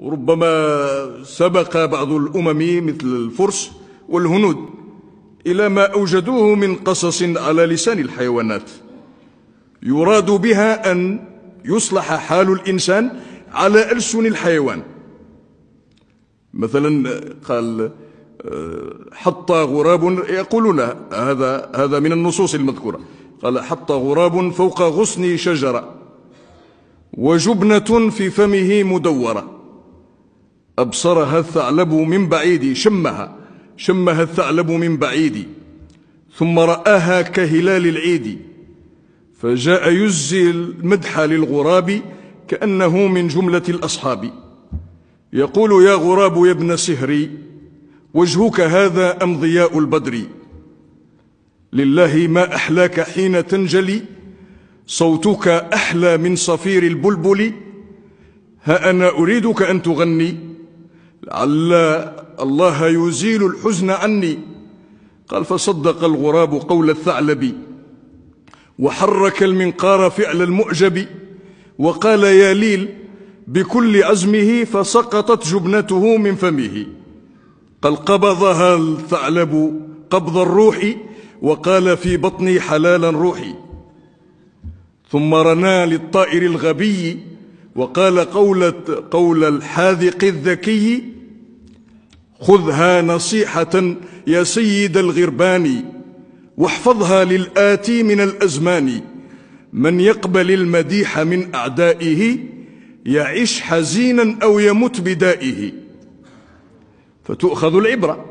وربما سبق بعض الأمم مثل الفرس والهنود إلى ما أوجدوه من قصص على لسان الحيوانات يراد بها أن يصلح حال الإنسان على ألسن الحيوان مثلا قال أه، حط غراب يقولون هذا هذا من النصوص المذكورة قال حط غراب فوق غصن شجرة وجبنة في فمه مدورة أبصرها الثعلب من بعيد شمها شمها الثعلب من بعيد ثم رآها كهلال العيد فجاء يزي المدح للغراب كأنه من جملة الأصحاب يقول يا غراب يا ابن سهري وجهك هذا أم ضياء البدر لله ما أحلاك حين تنجلي صوتك أحلى من صفير البلبل ها أنا أريدك أن تغني لعل الله يزيل الحزن عني قال فصدق الغراب قول الثعلب وحرك المنقار فعل المعجب وقال يا ليل بكل عزمه فسقطت جبنته من فمه قال قبضها الثعلب قبض الروح وقال في بطني حلالا روحي ثم رنا للطائر الغبي وقال قول, قول الحاذق الذكي خذها نصيحة يا سيد الغربان واحفظها للآتي من الأزمان من يقبل المديح من أعدائه يعيش حزينا أو يمت بدائه فتؤخذ العبرة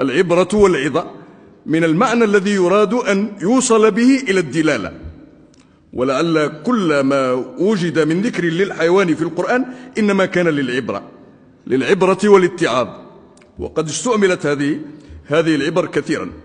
العبرة والعظة من المعنى الذي يراد أن يوصل به إلى الدلالة ولعل كل ما وجد من ذكر للحيوان في القرآن إنما كان للعبرة للعبرة والاتعاظ وقد استعملت هذه هذه العبر كثيرا